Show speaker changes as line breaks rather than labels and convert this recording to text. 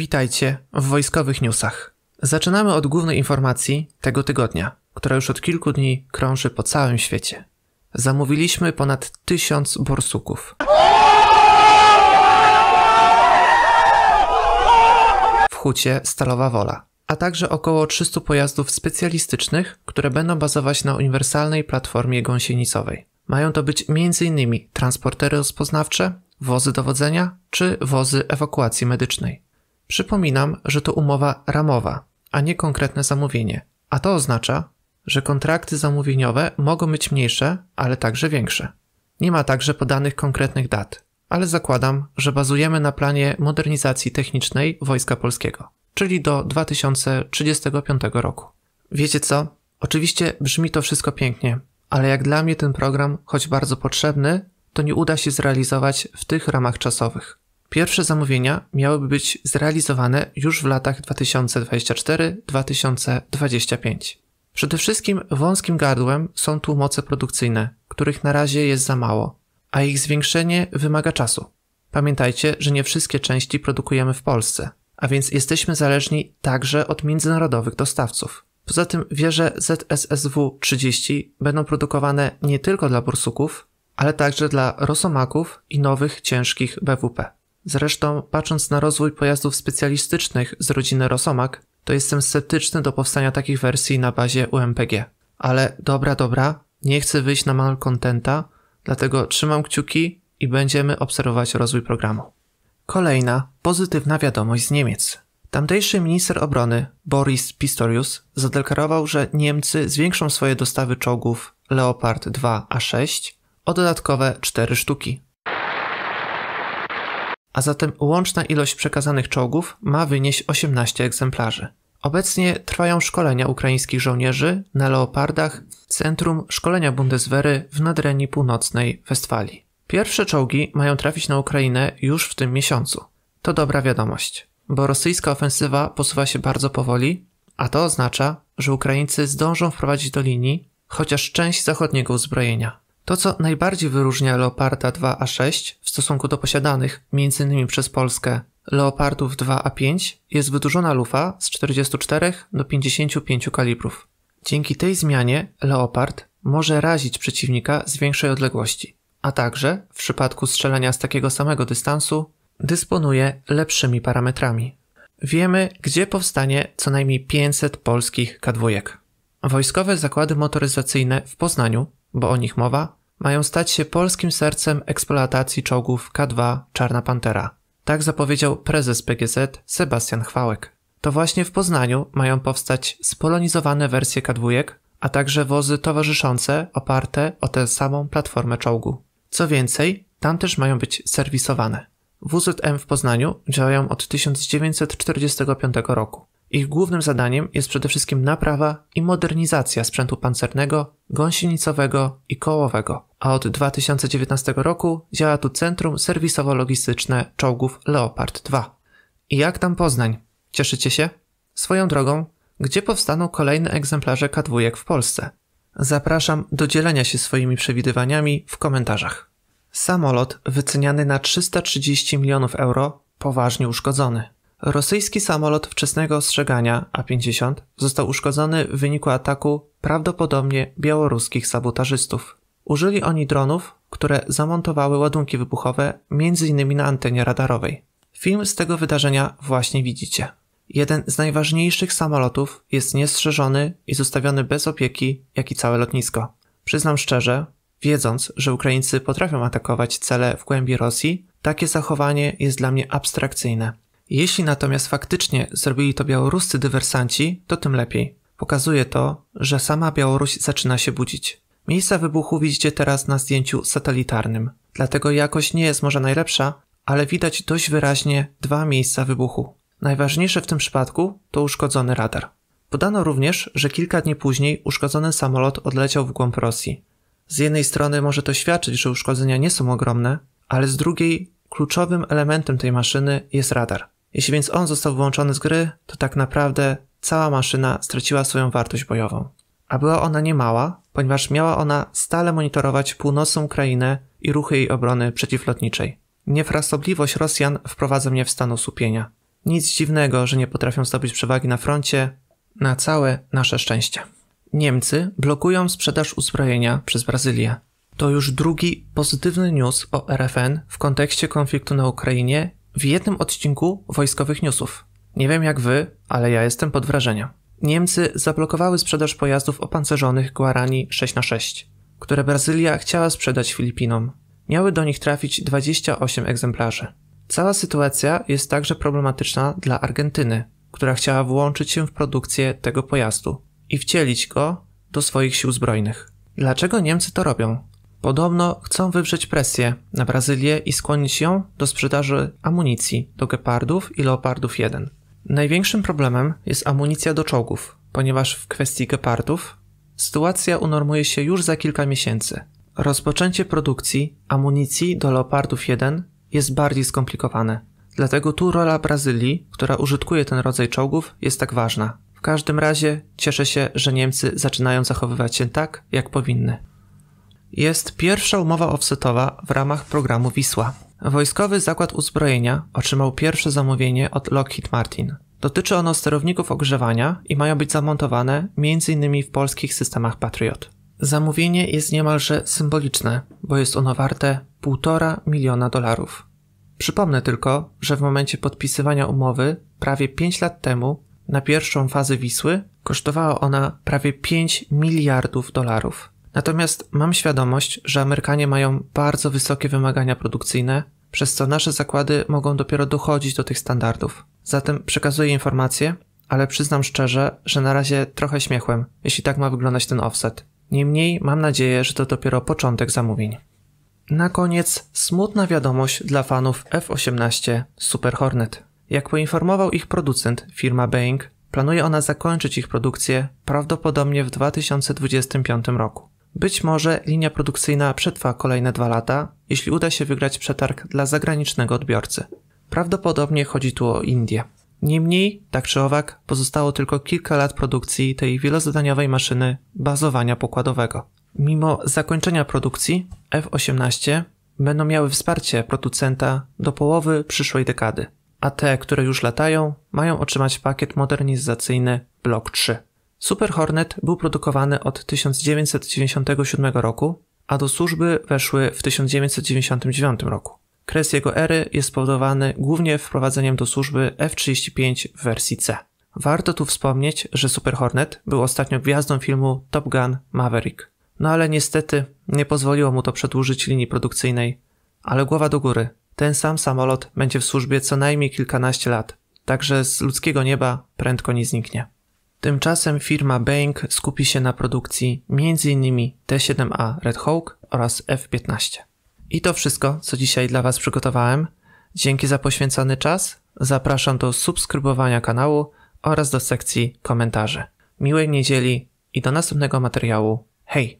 Witajcie w wojskowych newsach. Zaczynamy od głównej informacji tego tygodnia, która już od kilku dni krąży po całym świecie. Zamówiliśmy ponad tysiąc borsuków. W hucie Stalowa Wola, a także około 300 pojazdów specjalistycznych, które będą bazować na uniwersalnej platformie gąsienicowej. Mają to być m.in. transportery rozpoznawcze, wozy dowodzenia czy wozy ewakuacji medycznej. Przypominam, że to umowa ramowa, a nie konkretne zamówienie, a to oznacza, że kontrakty zamówieniowe mogą być mniejsze, ale także większe. Nie ma także podanych konkretnych dat, ale zakładam, że bazujemy na planie modernizacji technicznej Wojska Polskiego, czyli do 2035 roku. Wiecie co? Oczywiście brzmi to wszystko pięknie, ale jak dla mnie ten program, choć bardzo potrzebny, to nie uda się zrealizować w tych ramach czasowych. Pierwsze zamówienia miałyby być zrealizowane już w latach 2024-2025. Przede wszystkim wąskim gardłem są tu moce produkcyjne, których na razie jest za mało, a ich zwiększenie wymaga czasu. Pamiętajcie, że nie wszystkie części produkujemy w Polsce, a więc jesteśmy zależni także od międzynarodowych dostawców. Poza tym wieże ZSSW-30 będą produkowane nie tylko dla bursuków, ale także dla rosomaków i nowych ciężkich BWP. Zresztą, patrząc na rozwój pojazdów specjalistycznych z rodziny Rosomak, to jestem sceptyczny do powstania takich wersji na bazie UMPG. Ale dobra, dobra, nie chcę wyjść na mal kontenta, dlatego trzymam kciuki i będziemy obserwować rozwój programu. Kolejna pozytywna wiadomość z Niemiec. Tamtejszy minister obrony Boris Pistorius zadeklarował, że Niemcy zwiększą swoje dostawy czołgów Leopard 2A6 o dodatkowe 4 sztuki a zatem łączna ilość przekazanych czołgów ma wynieść 18 egzemplarzy. Obecnie trwają szkolenia ukraińskich żołnierzy na Leopardach Centrum Szkolenia Bundeswehry w Nadrenii Północnej Westfalii. Pierwsze czołgi mają trafić na Ukrainę już w tym miesiącu. To dobra wiadomość, bo rosyjska ofensywa posuwa się bardzo powoli, a to oznacza, że Ukraińcy zdążą wprowadzić do linii chociaż część zachodniego uzbrojenia. To, co najbardziej wyróżnia Leoparda 2A6 w stosunku do posiadanych, m.in. przez Polskę, Leopardów 2A5 jest wydłużona lufa z 44 do 55 kalibrów. Dzięki tej zmianie Leopard może razić przeciwnika z większej odległości, a także w przypadku strzelania z takiego samego dystansu dysponuje lepszymi parametrami. Wiemy, gdzie powstanie co najmniej 500 polskich kadwójek. Wojskowe zakłady motoryzacyjne w Poznaniu, bo o nich mowa, mają stać się polskim sercem eksploatacji czołgów K2 Czarna Pantera. Tak zapowiedział prezes PGZ Sebastian Chwałek. To właśnie w Poznaniu mają powstać spolonizowane wersje K2, a także wozy towarzyszące oparte o tę samą platformę czołgu. Co więcej, tam też mają być serwisowane. WZM w Poznaniu działają od 1945 roku. Ich głównym zadaniem jest przede wszystkim naprawa i modernizacja sprzętu pancernego, gąsienicowego i kołowego, a od 2019 roku działa tu Centrum Serwisowo-Logistyczne Czołgów Leopard 2. I jak tam Poznań? Cieszycie się? Swoją drogą, gdzie powstaną kolejne egzemplarze k w Polsce? Zapraszam do dzielenia się swoimi przewidywaniami w komentarzach. Samolot wyceniany na 330 milionów euro poważnie uszkodzony. Rosyjski samolot wczesnego ostrzegania A-50 został uszkodzony w wyniku ataku prawdopodobnie białoruskich sabotażystów. Użyli oni dronów, które zamontowały ładunki wybuchowe m.in. na antenie radarowej. Film z tego wydarzenia właśnie widzicie. Jeden z najważniejszych samolotów jest niestrzeżony i zostawiony bez opieki, jak i całe lotnisko. Przyznam szczerze, wiedząc, że Ukraińcy potrafią atakować cele w głębi Rosji, takie zachowanie jest dla mnie abstrakcyjne. Jeśli natomiast faktycznie zrobili to białoruscy dywersanci, to tym lepiej. Pokazuje to, że sama Białoruś zaczyna się budzić. Miejsca wybuchu widzicie teraz na zdjęciu satelitarnym. Dlatego jakość nie jest może najlepsza, ale widać dość wyraźnie dwa miejsca wybuchu. Najważniejsze w tym przypadku to uszkodzony radar. Podano również, że kilka dni później uszkodzony samolot odleciał w głąb Rosji. Z jednej strony może to świadczyć, że uszkodzenia nie są ogromne, ale z drugiej kluczowym elementem tej maszyny jest radar. Jeśli więc on został wyłączony z gry, to tak naprawdę cała maszyna straciła swoją wartość bojową. A była ona niemała, ponieważ miała ona stale monitorować północną Ukrainę i ruchy jej obrony przeciwlotniczej. Niefrasobliwość Rosjan wprowadza mnie w stan usłupienia. Nic dziwnego, że nie potrafią zdobyć przewagi na froncie, na całe nasze szczęście. Niemcy blokują sprzedaż uzbrojenia przez Brazylię. To już drugi pozytywny news o RFN w kontekście konfliktu na Ukrainie w jednym odcinku wojskowych newsów. Nie wiem jak wy, ale ja jestem pod wrażeniem. Niemcy zablokowały sprzedaż pojazdów opancerzonych Guarani 6x6, które Brazylia chciała sprzedać Filipinom. Miały do nich trafić 28 egzemplarzy. Cała sytuacja jest także problematyczna dla Argentyny, która chciała włączyć się w produkcję tego pojazdu i wcielić go do swoich sił zbrojnych. Dlaczego Niemcy to robią? Podobno chcą wywrzeć presję na Brazylię i skłonić ją do sprzedaży amunicji do Gepardów i Leopardów 1. Największym problemem jest amunicja do czołgów, ponieważ w kwestii Gepardów sytuacja unormuje się już za kilka miesięcy. Rozpoczęcie produkcji amunicji do Leopardów 1 jest bardziej skomplikowane. Dlatego tu rola Brazylii, która użytkuje ten rodzaj czołgów, jest tak ważna. W każdym razie cieszę się, że Niemcy zaczynają zachowywać się tak, jak powinny jest pierwsza umowa offsetowa w ramach programu Wisła. Wojskowy Zakład Uzbrojenia otrzymał pierwsze zamówienie od Lockheed Martin. Dotyczy ono sterowników ogrzewania i mają być zamontowane m.in. w polskich systemach Patriot. Zamówienie jest niemalże symboliczne, bo jest ono warte 1,5 miliona dolarów. Przypomnę tylko, że w momencie podpisywania umowy prawie 5 lat temu na pierwszą fazę Wisły kosztowała ona prawie 5 miliardów dolarów. Natomiast mam świadomość, że Amerykanie mają bardzo wysokie wymagania produkcyjne, przez co nasze zakłady mogą dopiero dochodzić do tych standardów. Zatem przekazuję informacje, ale przyznam szczerze, że na razie trochę śmiechłem, jeśli tak ma wyglądać ten offset. Niemniej mam nadzieję, że to dopiero początek zamówień. Na koniec smutna wiadomość dla fanów F-18 Super Hornet. Jak poinformował ich producent, firma Boeing, planuje ona zakończyć ich produkcję prawdopodobnie w 2025 roku. Być może linia produkcyjna przetrwa kolejne dwa lata, jeśli uda się wygrać przetarg dla zagranicznego odbiorcy. Prawdopodobnie chodzi tu o Indię. Niemniej, tak czy owak, pozostało tylko kilka lat produkcji tej wielozadaniowej maszyny bazowania pokładowego. Mimo zakończenia produkcji, F-18 będą miały wsparcie producenta do połowy przyszłej dekady, a te, które już latają, mają otrzymać pakiet modernizacyjny Block 3. Super Hornet był produkowany od 1997 roku, a do służby weszły w 1999 roku. Kres jego ery jest spowodowany głównie wprowadzeniem do służby F-35 w wersji C. Warto tu wspomnieć, że Super Hornet był ostatnio gwiazdą filmu Top Gun Maverick. No ale niestety nie pozwoliło mu to przedłużyć linii produkcyjnej. Ale głowa do góry. Ten sam samolot będzie w służbie co najmniej kilkanaście lat, także z ludzkiego nieba prędko nie zniknie. Tymczasem firma Boeing skupi się na produkcji m.in. T-7A Red Hawk oraz F-15. I to wszystko, co dzisiaj dla Was przygotowałem. Dzięki za poświęcony czas. Zapraszam do subskrybowania kanału oraz do sekcji komentarzy. Miłej niedzieli i do następnego materiału. Hej!